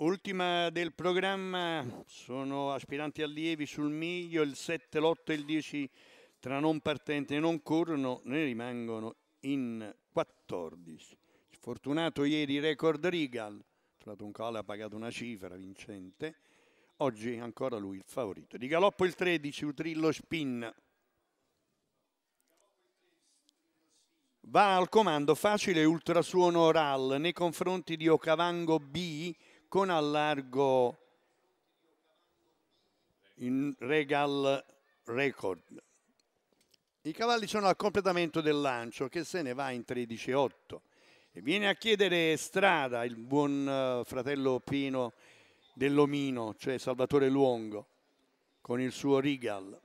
Ultima del programma, sono aspiranti allievi sul miglio, il 7, l'8 e il 10 tra non partente e non corrono, ne rimangono in 14. Sfortunato ieri record Regal, trovato un calo, ha pagato una cifra vincente, oggi ancora lui il favorito. Di galoppo il 13, Utrillo Spin. Va al comando facile ultrasuono oral nei confronti di Ocavango B con allargo in regal record. I cavalli sono al completamento del lancio che se ne va in 13-8 e viene a chiedere strada il buon eh, fratello Pino dell'Omino, cioè Salvatore Luongo, con il suo regal.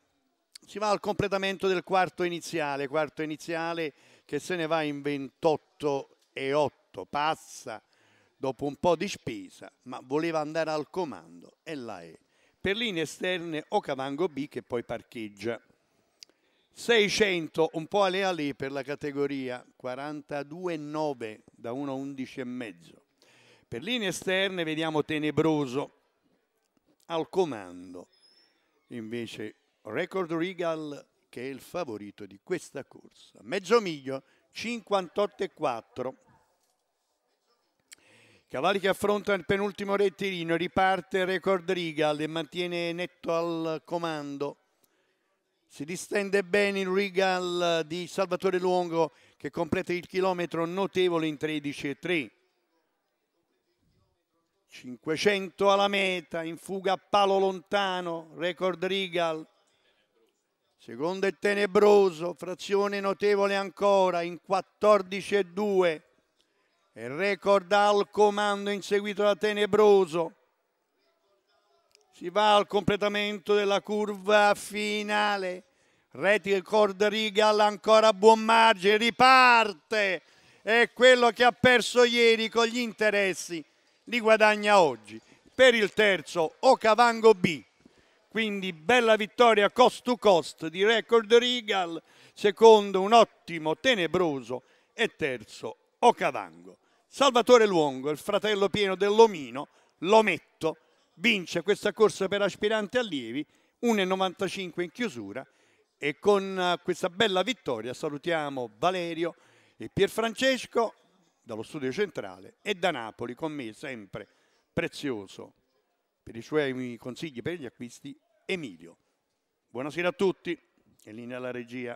Si va al completamento del quarto iniziale, quarto iniziale che se ne va in 28 8, passa dopo un po' di spesa, ma voleva andare al comando e là è. Per linee esterne Ocavango B che poi parcheggia. 600 un po' alle alle per la categoria 42,9 da 1 a 11,5. Per linee esterne vediamo Tenebroso al comando. Invece Record Regal che è il favorito di questa corsa. Mezzo miglio 58,4. Cavalli che affronta il penultimo rettilino, riparte record riga, e mantiene netto al comando. Si distende bene il regal di Salvatore Luongo che completa il chilometro notevole in 13,3. 500 alla meta, in fuga a palo lontano, record regal. Secondo è tenebroso, frazione notevole ancora in 14,2 e record al comando inseguito da Tenebroso. Si va al completamento della curva finale. Record Rigal ancora a buon margine, riparte. È quello che ha perso ieri con gli interessi, li guadagna oggi. Per il terzo Ocavango B. Quindi bella vittoria cost to cost di Record Rigal, secondo un ottimo Tenebroso e terzo Ocavango. Salvatore Luongo, il fratello pieno dell'Omino, Lometto, vince questa corsa per aspiranti allievi, 1,95 in chiusura e con eh, questa bella vittoria salutiamo Valerio e Pierfrancesco dallo studio centrale e da Napoli con me sempre prezioso per i suoi consigli per gli acquisti Emilio. Buonasera a tutti, in linea alla regia.